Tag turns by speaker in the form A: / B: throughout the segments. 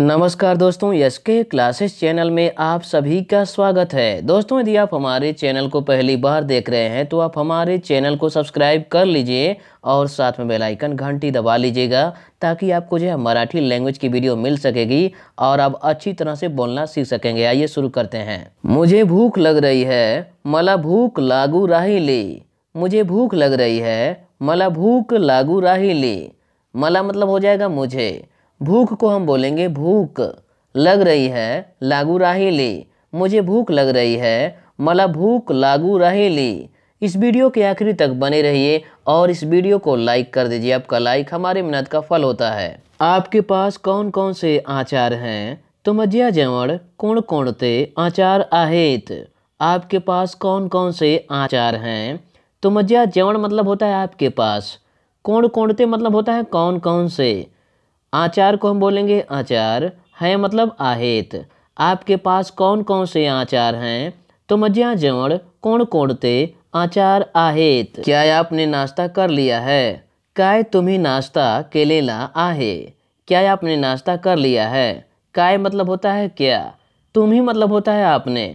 A: नमस्कार दोस्तों यस के क्लासेस चैनल में आप सभी का स्वागत है दोस्तों यदि आप हमारे चैनल को पहली बार देख रहे हैं तो आप हमारे चैनल को सब्सक्राइब कर लीजिए और साथ में बेल आइकन घंटी दबा लीजिएगा ताकि आपको जो है मराठी लैंग्वेज की वीडियो मिल सकेगी और आप अच्छी तरह से बोलना सीख सकेंगे आइए शुरू करते हैं मुझे भूख लग रही है मला भूख लागू राही ली मुझे भूख लग रही है मला भूख लागू राही ली मला मतलब हो जाएगा मुझे भूख को हम बोलेंगे भूख लग रही है लागू ली मुझे भूख लग रही है मला भूख लागू ली इस वीडियो के आखिरी तक बने रहिए और इस वीडियो को लाइक कर दीजिए आपका लाइक हमारे मेहनत का फल होता है आपके पास कौन कौन से आचार हैं तो मजिया जेवण कौन कोण ते आचार आहेत आपके पास कौन कौन से आचार हैं तो मजिया जवण मतलब होता है आपके पास कौन कोण ते मतलब होता है कौन कौन से आचार को हम बोलेंगे आचार है मतलब आहेत आपके पास कौन कौन से आचार हैं तो मज्या जवण कौन कौन ते आचार आहेत क्या आपने नाश्ता कर लिया है काय तुम्ही नाश्ता केलेला आहे क्या आपने नाश्ता कर लिया है काय मतलब होता है क्या तुम ही मतलब होता है आपने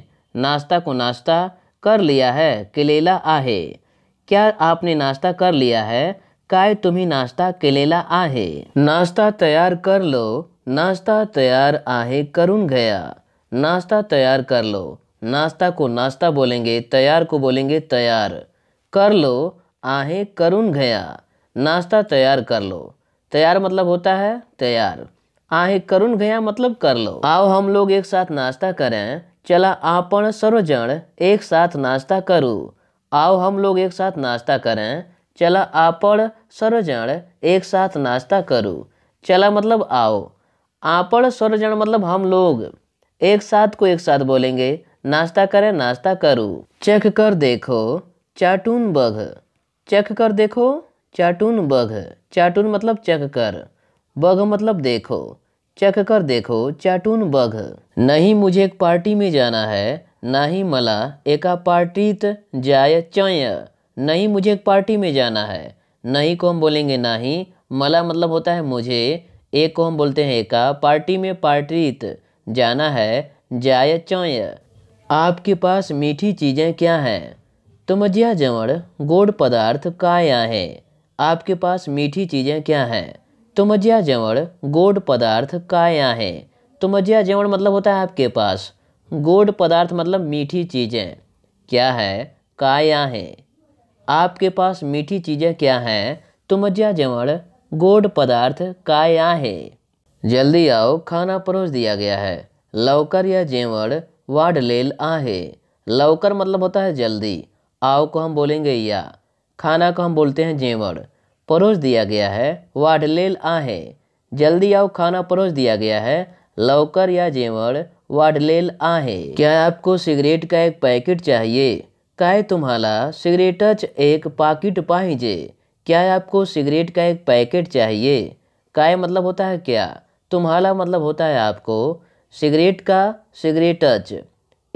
A: नाश्ता को नाश्ता कर लिया है केलेला आहे क्या आपने नाश्ता कर लिया है काय तुम्ही नाश्ता केलेला आहे नाश्ता तयार कर लो नाश्ता तैयार आहे करून गया नाश्ता तैयार कर लो नाश्ता को नाश्ता बोलेंगे तैयार को बोलेंगे तैयार कर लो आहे करून गया नाश्ता तैयार कर लो तैयार मतलब होता है तैयार आहे करून गया मतलब कर लो आओ हम लोग एक साथ नाश्ता करें चला आपण सर्वजण एक साथ नाश्ता करू आओ हम लोग एक साथ नाश्ता करें चला आप सरजण एक साथ नाश्ता करो चला मतलब आओ आप सरजण मतलब हम लोग एक साथ को एक साथ बोलेंगे नाश्ता करें नाश्ता करो चेक कर देखो चाटून बघ चेक कर देखो चाटून बघ चाटून मतलब चेक कर बघ मतलब देखो चेक कर देखो चाटून बघ नहीं मुझे एक पार्टी में जाना है ना ही मला एका पार्टीत जाय चय नहीं मुझे एक पार्टी में जाना है नहीं को हम बोलेंगे नहीं मला मतलब होता है मुझे एक को हम बोलते हैं एका पार्टी में पार्टीत जाना है जाय चौय आपके पास मीठी चीज़ें क्या हैं तो मजिया जवर गोड पदार्थ काया है आपके पास मीठी चीज़ें क्या हैं तो मजिया जवर गोड पदार्थ काया है तो मजिया जवर मतलब होता है आपके पास गोड पदार्थ मतलब मीठी चीज़ें क्या है काया है आपके पास मीठी चीज़ें क्या हैं तुमज्या जवण गोड पदार्थ काया है जल्दी आओ खाना परोस दिया गया है लवकर या जेवड़ वाड लेल आहे लवकर मतलब होता है जल्दी आओ को हम बोलेंगे या खाना को हम बोलते हैं जेवड़ परोस दिया गया है वाड लेल आहे जल्दी आओ खाना परोस दिया गया है लवकर या जेवड़ वाड लेल आहे क्या आपको सिगरेट का एक पैकेट चाहिए काय तुम्हाला सिगरेटच एक पाकिट पाहिजे क्या आपको सिगरेट का एक पैकेट चाहिए काय मतलब होता है क्या तुम्हाला मतलब होता है आपको सिगरेट का सिगरेटच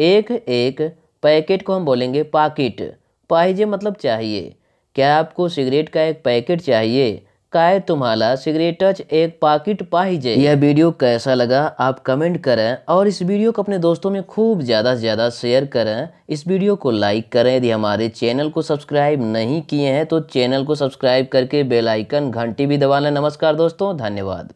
A: एक एक पैकेट को हम बोलेंगे पाकिट पाहिजे मतलब चाहिए क्या आपको सिगरेट का एक पैकेट चाहिए काय तुम्हारा सिगरेटच एक पाकिट पाहिजे यह वीडियो कैसा लगा आप कमेंट करें और इस वीडियो को अपने दोस्तों में खूब ज़्यादा से ज़्यादा शेयर करें इस वीडियो को लाइक करें यदि हमारे चैनल को सब्सक्राइब नहीं किए हैं तो चैनल को सब्सक्राइब करके बेलाइकन घंटी भी दबा लें नमस्कार दोस्तों धन्यवाद